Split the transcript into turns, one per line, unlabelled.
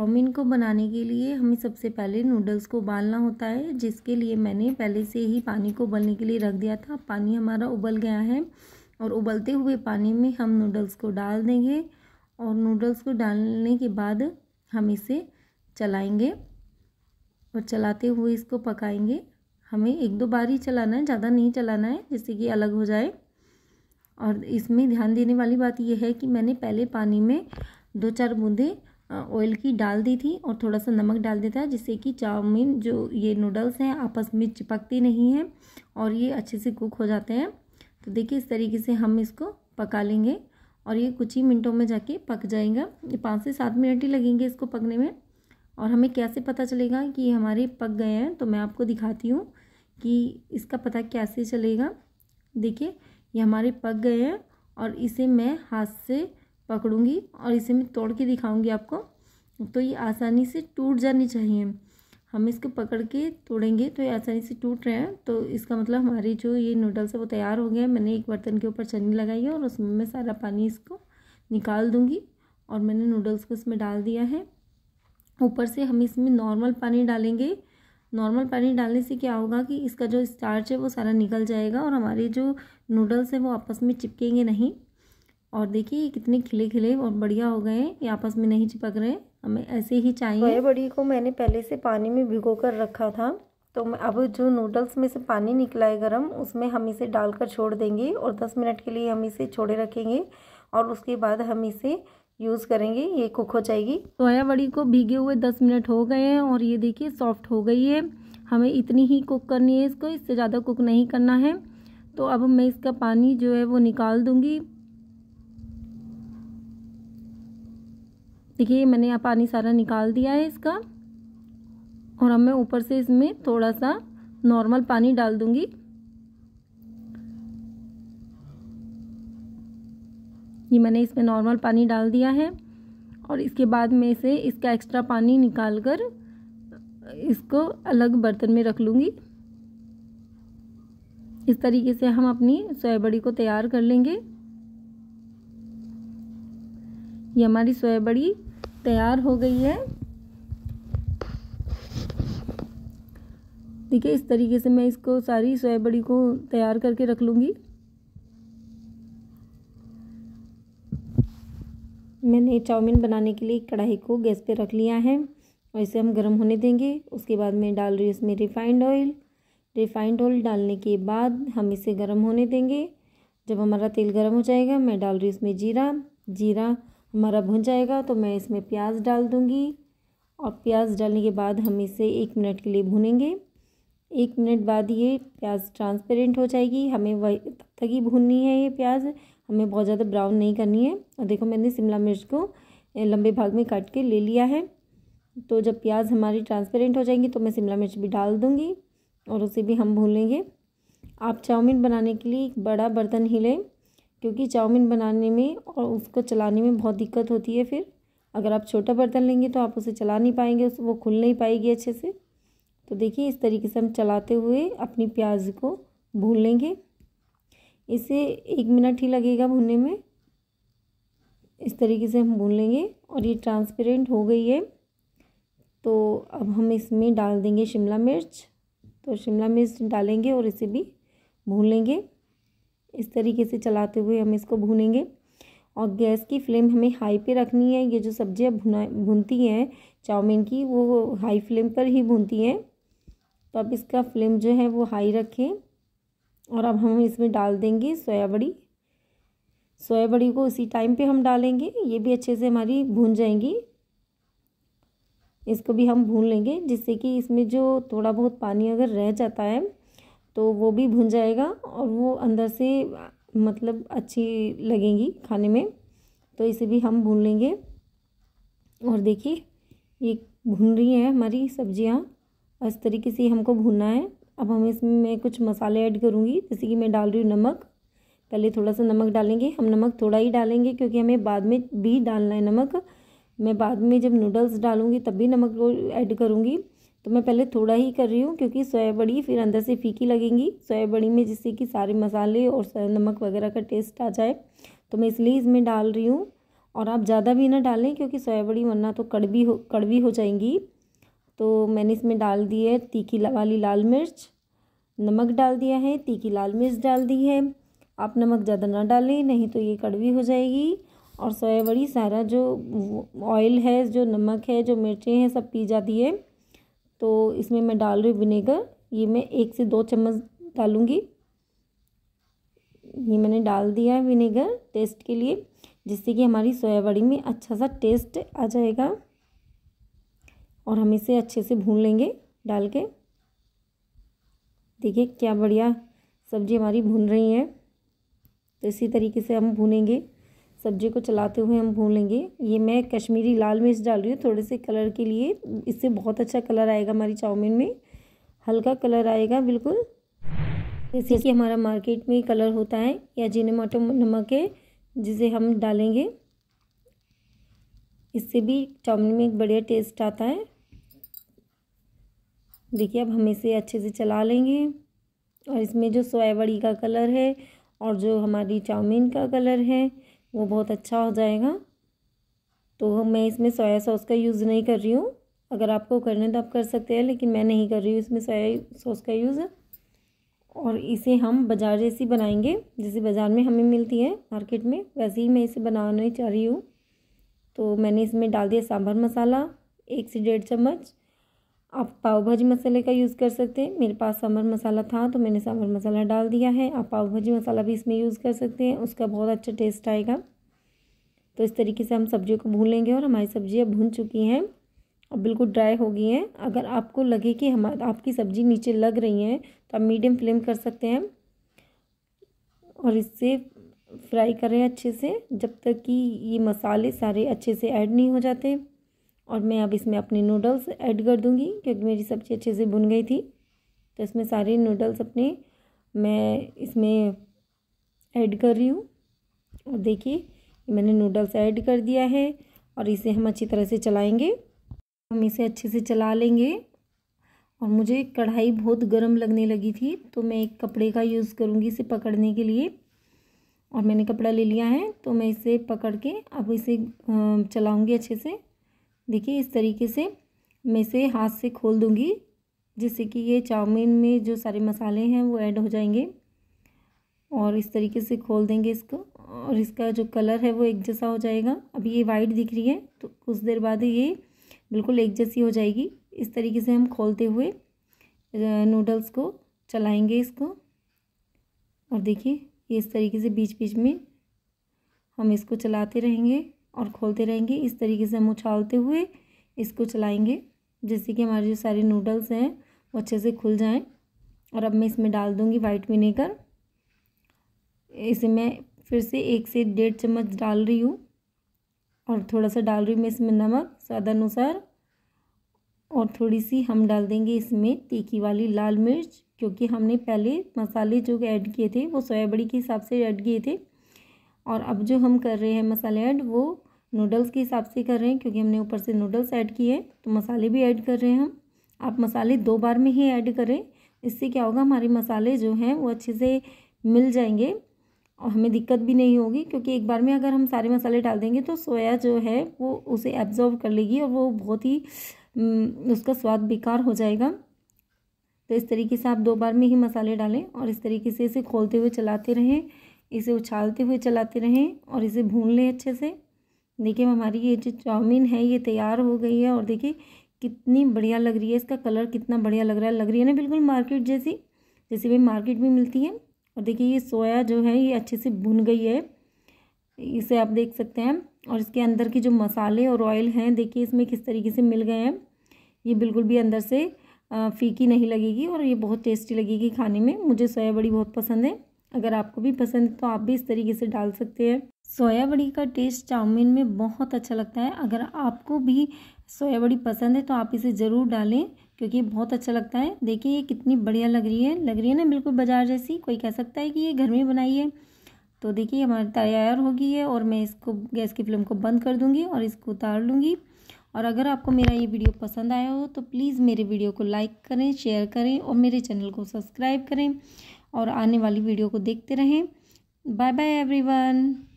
chowmein को बनाने के लिए हमें सबसे पहले नूडल्स को उबालना होता है जिसके लिए मैंने पहले से ही पानी को उबलने के लिए रख दिया था पानी हमारा उबल गया है और उबलते हुए पानी में हम नूडल्स को डाल देंगे और नूडल्स को डालने के बाद हम इसे चलाएंगे और चलाते हुए इसको पकाएंगे हमें एक दो बार ही चलाना है ज़्यादा नहीं चलाना है जिससे कि अलग हो जाए और इसमें ध्यान देने वाली बात यह है कि मैंने पहले पानी में दो चार बूंदे ऑयल की डाल दी थी और थोड़ा सा नमक डाल दिया था जिससे कि चाउमीन जो ये नूडल्स हैं आपस में चिपकती नहीं है और ये अच्छे से कुक हो जाते हैं तो देखिए इस तरीके से हम इसको पका लेंगे और ये कुछ ही मिनटों में जाके पक जाएगा ये पाँच से सात मिनट ही लगेंगे इसको पकने में और हमें कैसे पता चलेगा कि ये हमारे पक गए हैं तो मैं आपको दिखाती हूँ कि इसका पता कैसे चलेगा देखिए ये हमारे पक गए हैं और इसे मैं हाथ से पकड़ूँगी और इसे मैं तोड़ के दिखाऊँगी आपको तो ये आसानी से टूट जानी चाहिए हम इसको पकड़ के तोड़ेंगे तो ये आसानी से टूट रहे हैं तो इसका मतलब हमारी जो ये नूडल्स है वो तैयार हो गए मैंने एक बर्तन के ऊपर चन्नी लगाई है और उसमें मैं सारा पानी इसको निकाल दूँगी और मैंने नूडल्स को इसमें डाल दिया है ऊपर से हम इसमें नॉर्मल पानी डालेंगे नॉर्मल पानी डालने से क्या होगा कि इसका जो स्टार्च है वो सारा निकल जाएगा और हमारे जो नूडल्स हैं वो आपस में चिपकेंगे नहीं और देखिए कितने खिले खिले और बढ़िया हो गए हैं ये आपस में नहीं चिपक रहे हमें ऐसे ही चाहिए सोया बड़ी को मैंने पहले से पानी में भिगो कर रखा था तो अब जो नूडल्स में से पानी निकला है गर्म उसमें हम इसे डालकर छोड़ देंगे और दस मिनट के लिए हम इसे छोड़े रखेंगे और उसके बाद हम इसे यूज़ करेंगे ये कुक हो जाएगी सोया बड़ी को भीगे हुए दस मिनट हो गए हैं और ये देखिए सॉफ्ट हो गई है हमें इतनी ही कुक करनी है इसको इससे ज़्यादा कुक नहीं करना है तो अब मैं इसका पानी जो है वो निकाल दूँगी देखिए मैंने यहाँ पानी सारा निकाल दिया है इसका और अब मैं ऊपर से इसमें थोड़ा सा नॉर्मल पानी डाल दूंगी ये मैंने इसमें नॉर्मल पानी डाल दिया है और इसके बाद मैं इसे इसका एक्स्ट्रा पानी निकाल कर इसको अलग बर्तन में रख लूँगी इस तरीके से हम अपनी सोयाबड़ी को तैयार कर लेंगे ये हमारी सोयाबड़ी तैयार हो गई है देखिए इस तरीके से मैं इसको सारी सोया बड़ी को तैयार करके रख लूँगी मैंने चाउमीन बनाने के लिए कढ़ाई को गैस पे रख लिया है और इसे हम गर्म होने देंगे उसके बाद मैं डाल रही हूँ इसमें रिफाइंड ऑयल रिफाइंड ऑयल डालने के बाद हम इसे गर्म होने देंगे जब हमारा तेल गर्म हो जाएगा मैं डाल रही हूँ इसमें जीरा जीरा हमारा भुन जाएगा तो मैं इसमें प्याज डाल दूँगी और प्याज डालने के बाद हम इसे एक मिनट के लिए भुनेंगे एक मिनट बाद ये प्याज ट्रांसपेरेंट हो जाएगी हमें वही तब तक ही भूननी है ये प्याज हमें बहुत ज़्यादा ब्राउन नहीं करनी है और देखो मैंने शिमला मिर्च को लंबे भाग में काट के ले लिया है तो जब प्याज हमारी ट्रांसपेरेंट हो जाएंगी तो मैं शिमला मिर्च भी डाल दूँगी और उसे भी हम भून लेंगे आप चाउमीन बनाने के लिए एक बड़ा बर्तन ही लें क्योंकि चाउमीन बनाने में और उसको चलाने में बहुत दिक्कत होती है फिर अगर आप छोटा बर्तन लेंगे तो आप उसे चला नहीं पाएंगे वो खुल नहीं पाएगी अच्छे से तो देखिए इस तरीके से हम चलाते हुए अपनी प्याज को भून लेंगे इसे एक मिनट ही लगेगा भूनने में इस तरीके से हम भून लेंगे और ये ट्रांसपेरेंट हो गई है तो अब हम इसमें डाल देंगे शिमला मिर्च तो शिमला मिर्च डालेंगे और इसे भी भून लेंगे इस तरीके से चलाते हुए हम इसको भूनेंगे और गैस की फ्लेम हमें हाई पे रखनी है ये जो सब्ज़ियाँ भुना भुनती हैं चाउमीन की वो हाई फ्लेम पर ही भुनती हैं तो अब इसका फ्लेम जो है वो हाई रखें और अब हम इसमें डाल देंगे सोयाबड़ी सोयाबड़ी को उसी टाइम पे हम डालेंगे ये भी अच्छे से हमारी भून जाएंगी इसको भी हम भून लेंगे जिससे कि इसमें जो थोड़ा बहुत पानी अगर रह जाता है तो वो भी भुन जाएगा और वो अंदर से मतलब अच्छी लगेंगी खाने में तो इसे भी हम भून लेंगे और देखिए ये भुन रही हैं हमारी सब्जियाँ इस तरीके से हमको भुनना है अब हम इसमें मैं कुछ मसाले ऐड करूँगी जैसे कि मैं डाल रही हूँ नमक पहले थोड़ा सा नमक डालेंगे हम नमक थोड़ा ही डालेंगे क्योंकि हमें बाद में भी डालना है नमक मैं बाद में जब नूडल्स डालूँगी तब भी नमक ऐड करूँगी तो मैं पहले थोड़ा ही कर रही हूँ क्योंकि सोया बड़ी फिर अंदर से फीकी लगेंगी सोया बड़ी में जिससे कि सारे मसाले और नमक वगैरह का टेस्ट आ जाए तो मैं इसलिए इसमें डाल रही हूँ और आप ज़्यादा भी ना डालें क्योंकि सोया बड़ी वरना तो कड़वी हो कड़वी हो जाएंगी तो मैंने इसमें डाल दी है तीखी वाली लाल मिर्च नमक डाल दिया है तीखी लाल मिर्च डाल दी है आप नमक ज़्यादा ना डालें नहीं तो ये कड़वी हो जाएगी और सोया बड़ी सारा जो ऑयल है जो नमक है जो मिर्चें हैं सब पी जाती है तो इसमें मैं डाल रही हूँ विनेगर ये मैं एक से दो चम्मच डालूँगी ये मैंने डाल दिया है विनेगर टेस्ट के लिए जिससे कि हमारी सोयाबड़ी में अच्छा सा टेस्ट आ जाएगा और हम इसे अच्छे से भून लेंगे डाल के देखिए क्या बढ़िया सब्जी हमारी भून रही है तो इसी तरीके से हम भूनेंगे सब्जी को चलाते हुए हम लेंगे ये मैं कश्मीरी लाल मिर्च डाल रही हूँ थोड़े से कलर के लिए इससे बहुत अच्छा कलर आएगा हमारी चाउमीन में हल्का कलर आएगा बिल्कुल जैसे कि हमारा मार्केट में कलर होता है या जीने मोटो नमक है जिसे हम डालेंगे इससे भी चाउमीन में एक बढ़िया टेस्ट आता है देखिए अब हम इसे अच्छे से चला लेंगे और इसमें जो सोया बड़ी का कलर है और जो हमारी चाउमीन का कलर है वो बहुत अच्छा हो जाएगा तो मैं इसमें सोया सॉस का यूज़ नहीं कर रही हूँ अगर आपको करना है तो आप कर सकते हैं लेकिन मैं नहीं कर रही हूँ इसमें सोया सॉस का यूज़ और इसे हम बाज़ार जैसी बनाएंगे जैसे बाज़ार में हमें मिलती है मार्केट में वैसे ही मैं इसे बनाना चाह रही हूँ तो मैंने इसमें डाल दिया सांभर मसाला एक से डेढ़ चम्मच आप पाव भाजी मसाले का यूज़ कर सकते हैं मेरे पास सांभर मसाला था तो मैंने सांभर मसाला डाल दिया है आप पाव भाजी मसाला भी इसमें यूज़ कर सकते हैं उसका बहुत अच्छा टेस्ट आएगा तो इस तरीके से हम सब्जियों को भून लेंगे और हमारी सब्जियाँ भून चुकी हैं और बिल्कुल ड्राई हो गई हैं अगर आपको लगे कि हम आपकी सब्ज़ी नीचे लग रही हैं तो आप मीडियम फ्लेम कर सकते हैं और इससे फ्राई करें अच्छे से जब तक कि ये मसाले सारे अच्छे से ऐड नहीं हो जाते और मैं अब इसमें अपने नूडल्स ऐड कर दूँगी क्योंकि मेरी सब्ज़ी अच्छे से भुन गई थी तो इसमें सारे नूडल्स अपने मैं इसमें ऐड कर रही हूँ और देखिए मैंने नूडल्स ऐड कर दिया है और इसे हम अच्छी तरह से चलाएंगे हम इसे अच्छे से चला लेंगे और मुझे कढ़ाई बहुत गर्म लगने लगी थी तो मैं एक कपड़े का यूज़ करूँगी इसे पकड़ने के लिए और मैंने कपड़ा ले लिया है तो मैं इसे पकड़ के अब इसे चलाऊँगी अच्छे से देखिए इस तरीके से मैं इसे हाथ से खोल दूँगी जिससे कि ये चाउमीन में जो सारे मसाले हैं वो ऐड हो जाएंगे और इस तरीके से खोल देंगे इसको और इसका जो कलर है वो एक जैसा हो जाएगा अभी ये वाइट दिख रही है तो कुछ देर बाद ये बिल्कुल एक जैसी हो जाएगी इस तरीके से हम खोलते हुए नूडल्स को चलाएंगे इसको और देखिए ये इस तरीके से बीच बीच में हम इसको चलाते रहेंगे और खोलते रहेंगे इस तरीके से हम उछालते हुए इसको चलाएंगे जिससे कि हमारे जो सारे नूडल्स हैं वो अच्छे से खुल जाएं और अब मैं इसमें डाल दूँगी वाइट विनेगर इसे मैं फिर से एक से डेढ़ चम्मच डाल रही हूँ और थोड़ा सा डाल रही हूँ मैं इसमें नमक स्वादानुसार और थोड़ी सी हम डाल देंगे इसमें तीखी वाली लाल मिर्च क्योंकि हमने पहले मसाले जो ऐड किए थे वो सोयाबड़ी के हिसाब से ऐड किए थे और अब जो हम कर रहे हैं मसाले ऐड वो नूडल्स के हिसाब से कर रहे हैं क्योंकि हमने ऊपर से नूडल्स ऐड किए तो मसाले भी ऐड कर रहे हैं हम आप मसाले दो बार में ही ऐड करें इससे क्या होगा हमारे मसाले जो हैं वो अच्छे से मिल जाएंगे और हमें दिक्कत भी नहीं होगी क्योंकि एक बार में अगर हम सारे मसाले डाल देंगे तो सोया जो है वो उसे एब्जॉर्व कर लेगी और वो बहुत ही उसका स्वाद बेकार हो जाएगा तो इस तरीके से आप दो बार में ही मसाले डालें और इस तरीके से इसे खोलते हुए चलाते रहें इसे उछालते हुए चलाते रहें और इसे भून लें अच्छे से देखिए हमारी ये जो चाउमीन है ये तैयार हो गई है और देखिए कितनी बढ़िया लग रही है इसका कलर कितना बढ़िया लग रहा है लग रही है ना बिल्कुल मार्केट जैसी जैसे भी मार्केट में मिलती है और देखिए ये सोया जो है ये अच्छे से भुन गई है इसे आप देख सकते हैं और इसके अंदर के जो मसाले और ऑयल हैं देखिए इसमें किस तरीके से मिल गए हैं ये बिल्कुल भी अंदर से फीकी नहीं लगेगी और ये बहुत टेस्टी लगेगी खाने में मुझे सोया बड़ी बहुत पसंद है अगर आपको भी पसंद है तो आप भी इस तरीके से डाल सकते हैं सोया बड़ी का टेस्ट चाउमीन में बहुत अच्छा लगता है अगर आपको भी सोया बड़ी पसंद है तो आप इसे ज़रूर डालें क्योंकि ये बहुत अच्छा लगता है देखिए ये कितनी बढ़िया लग रही है लग रही है ना बिल्कुल बाजार जैसी कोई कह सकता है कि ये घर में बनाई है तो देखिए हमारी तैयार होगी है और मैं इसको गैस की फ्लेम को बंद कर दूँगी और इसको उतार लूँगी और अगर आपको मेरा ये वीडियो पसंद आया हो तो प्लीज़ मेरे वीडियो को लाइक करें शेयर करें और मेरे चैनल को सब्सक्राइब करें और आने वाली वीडियो को देखते रहें बाय बाय एवरीवन